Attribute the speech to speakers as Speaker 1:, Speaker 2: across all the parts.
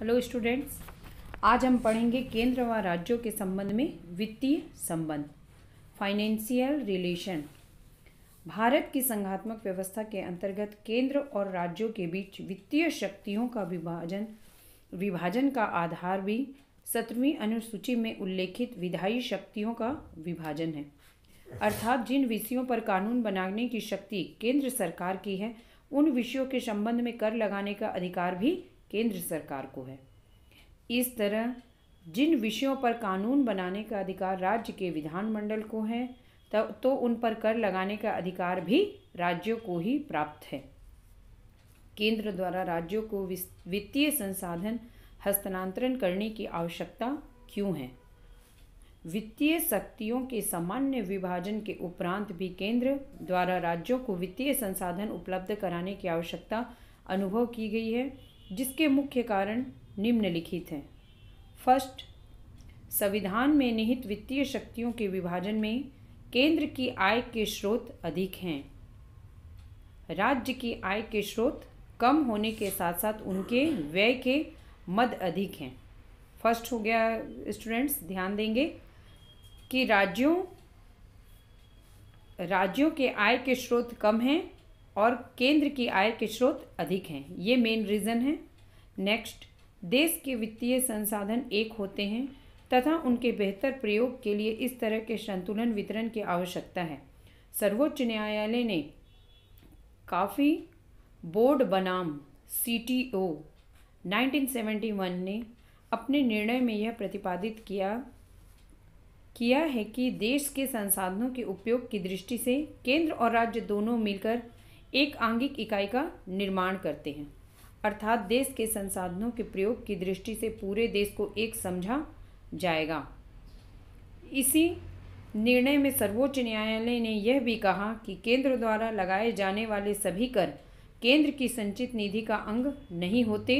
Speaker 1: hello students आज हम पढ़ेंगे केंद्र व राज्यों के संबंध में वित्तीय संबंध फाइनेंशियल रिलेशन भारत की संघात्मक व्यवस्था के अंतर्गत केंद्र और राज्यों के बीच वित्तीय शक्तियों का विभाजन विभाजन का आधार भी सत्रहवीं अनुसूची में उल्लेखित विधायी शक्तियों का विभाजन है अर्थात जिन विषयों पर कानून बनाने की शक्ति केंद्र सरकार की है उन विषयों के संबंध में कर लगाने का अधिकार भी केंद्र सरकार को है इस तरह जिन विषयों पर कानून बनाने का अधिकार राज्य के विधानमंडल को है तो उन पर कर लगाने का अधिकार भी राज्यों को ही प्राप्त है केंद्र द्वारा राज्यों को वित्तीय संसाधन हस्तांतरण करने की आवश्यकता क्यों है वित्तीय शक्तियों के सामान्य विभाजन के उपरांत भी केंद्र द्वारा राज्यों को वित्तीय संसाधन उपलब्ध कराने की आवश्यकता अनुभव की गई है जिसके मुख्य कारण निम्नलिखित हैं फर्स्ट संविधान में निहित वित्तीय शक्तियों के विभाजन में केंद्र की आय के स्रोत अधिक हैं राज्य की आय के स्रोत कम होने के साथ साथ उनके व्यय के मद अधिक हैं फर्स्ट हो गया स्टूडेंट्स ध्यान देंगे कि राज्यों राज्यों के आय के स्रोत कम हैं और केंद्र की आय के स्रोत अधिक हैं ये मेन रीज़न है नेक्स्ट देश के वित्तीय संसाधन एक होते हैं तथा उनके बेहतर प्रयोग के लिए इस तरह के संतुलन वितरण की आवश्यकता है सर्वोच्च न्यायालय ने काफ़ी बोर्ड बनाम सी टी ओ 1971 ने अपने निर्णय में यह प्रतिपादित किया किया है कि देश के संसाधनों के उपयोग की दृष्टि से केंद्र और राज्य दोनों मिलकर एक आंगिक इकाई का निर्माण करते हैं अर्थात देश के संसाधनों के प्रयोग की दृष्टि से पूरे देश को एक समझा जाएगा इसी निर्णय में सर्वोच्च न्यायालय ने यह भी कहा कि केंद्र द्वारा लगाए जाने वाले सभी कर केंद्र की संचित निधि का अंग नहीं होते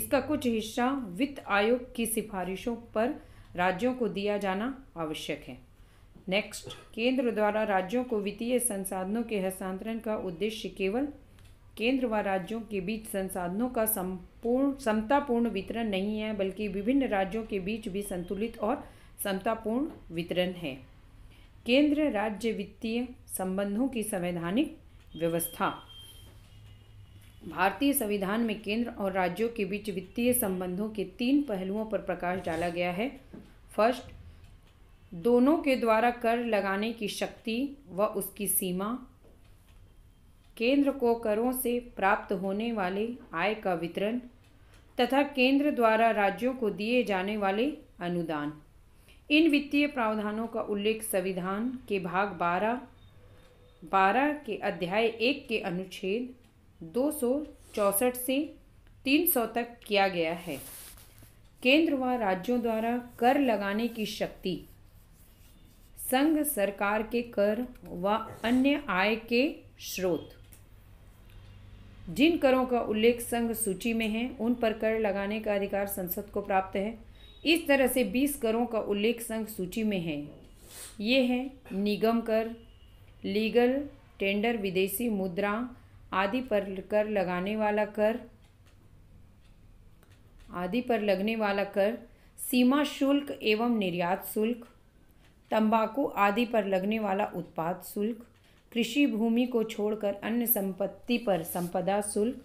Speaker 1: इसका कुछ हिस्सा वित्त आयोग की सिफारिशों पर राज्यों को दिया जाना आवश्यक है नेक्स्ट केंद्र द्वारा राज्यों को वित्तीय संसाधनों के हस्तांतरण का उद्देश्य केवल केंद्र व राज्यों के बीच संसाधनों का संपूर्ण समतापूर्ण वितरण नहीं है बल्कि विभिन्न राज्यों के बीच भी संतुलित और समतापूर्ण वितरण है केंद्र राज्य वित्तीय संबंधों की संवैधानिक व्यवस्था भारतीय संविधान में केंद्र और राज्यों के बीच वित्तीय संबंधों के तीन पहलुओं पर प्रकाश डाला गया है फर्स्ट दोनों के द्वारा कर लगाने की शक्ति व उसकी सीमा केंद्र को करों से प्राप्त होने वाले आय का वितरण तथा केंद्र द्वारा राज्यों को दिए जाने वाले अनुदान इन वित्तीय प्रावधानों का उल्लेख संविधान के भाग 12 12 के अध्याय एक के अनुच्छेद दो से 300 तक किया गया है केंद्र व राज्यों द्वारा कर लगाने की शक्ति संघ सरकार के कर व अन्य आय के स्रोत जिन करों का उल्लेख संघ सूची में है उन पर कर लगाने का अधिकार संसद को प्राप्त है इस तरह से 20 करों का उल्लेख संघ सूची में है ये है निगम कर लीगल टेंडर विदेशी मुद्रा आदि पर कर लगाने वाला कर आदि पर लगने वाला कर सीमा शुल्क एवं निर्यात शुल्क तंबाकू आदि पर लगने वाला उत्पाद शुल्क कृषि भूमि को छोड़कर अन्य संपत्ति पर संपदा शुल्क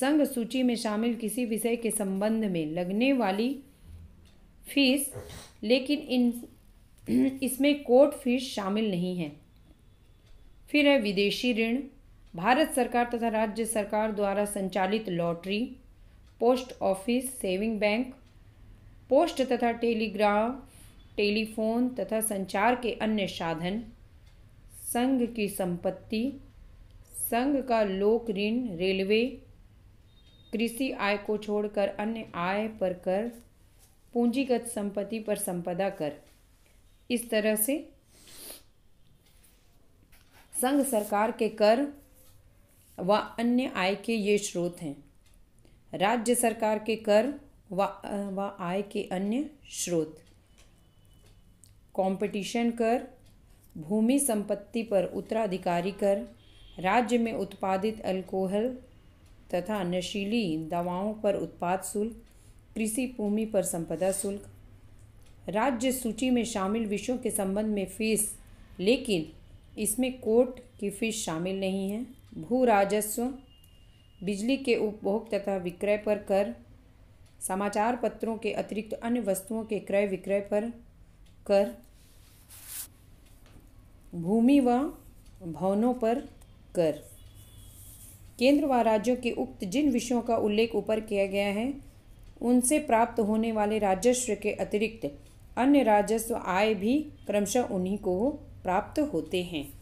Speaker 1: संघ सूची में शामिल किसी विषय के संबंध में लगने वाली फीस लेकिन इन इसमें कोर्ट फीस शामिल नहीं है फिर है विदेशी ऋण भारत सरकार तथा राज्य सरकार द्वारा संचालित lottery post office saving bank post तथा टेलीग्राफ टेलीफोन तथा संचार के अन्य साधन संघ की संपत्ति संघ का लोक ऋण रेलवे कृषि आय को छोड़कर अन्य आय पर कर पूंजीगत संपत्ति पर संपदा कर इस तरह से संघ सरकार के कर व अन्य आय के ये स्रोत हैं राज्य सरकार के कर व आय के अन्य स्रोत कंपटीशन कर भूमि संपत्ति पर उत्तराधिकारी कर राज्य में उत्पादित अल्कोहल तथा नशीली दवाओं पर उत्पाद शुल्क कृषि भूमि पर संपदा शुल्क राज्य सूची में शामिल विषयों के संबंध में फीस लेकिन इसमें कोर्ट की फीस शामिल नहीं है भू राजस्व बिजली के उपभोग तथा विक्रय पर कर समाचार पत्रों के अतिरिक्त अन्य वस्तुओं के क्रय विक्रय पर कर भूमि व भवनों पर कर केंद्र व राज्यों के उक्त जिन विषयों का उल्लेख ऊपर किया गया है उनसे प्राप्त होने वाले राजस्व के अतिरिक्त अन्य राजस्व आय भी क्रमशः उन्हीं को प्राप्त होते हैं